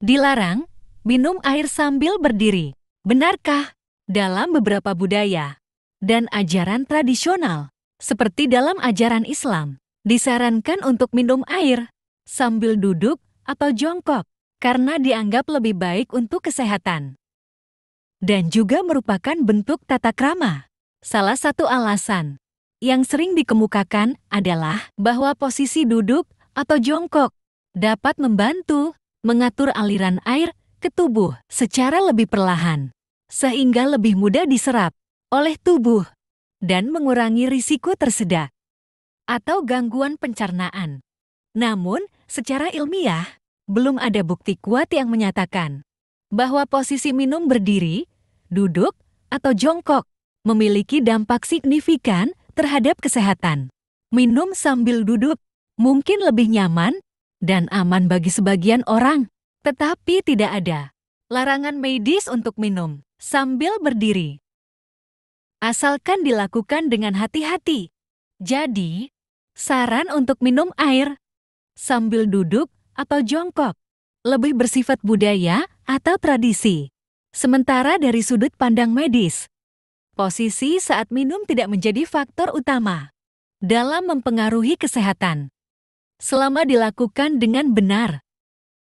Dilarang minum air sambil berdiri. Benarkah? Dalam beberapa budaya dan ajaran tradisional, seperti dalam ajaran Islam, disarankan untuk minum air sambil duduk atau jongkok karena dianggap lebih baik untuk kesehatan. Dan juga merupakan bentuk tata krama. Salah satu alasan yang sering dikemukakan adalah bahwa posisi duduk atau jongkok dapat membantu mengatur aliran air ke tubuh secara lebih perlahan, sehingga lebih mudah diserap oleh tubuh dan mengurangi risiko tersedak atau gangguan pencernaan. Namun, secara ilmiah, belum ada bukti kuat yang menyatakan bahwa posisi minum berdiri, duduk, atau jongkok memiliki dampak signifikan terhadap kesehatan. Minum sambil duduk mungkin lebih nyaman dan aman bagi sebagian orang, tetapi tidak ada larangan medis untuk minum sambil berdiri. Asalkan dilakukan dengan hati-hati. Jadi, saran untuk minum air sambil duduk atau jongkok lebih bersifat budaya atau tradisi. Sementara dari sudut pandang medis, posisi saat minum tidak menjadi faktor utama dalam mempengaruhi kesehatan selama dilakukan dengan benar.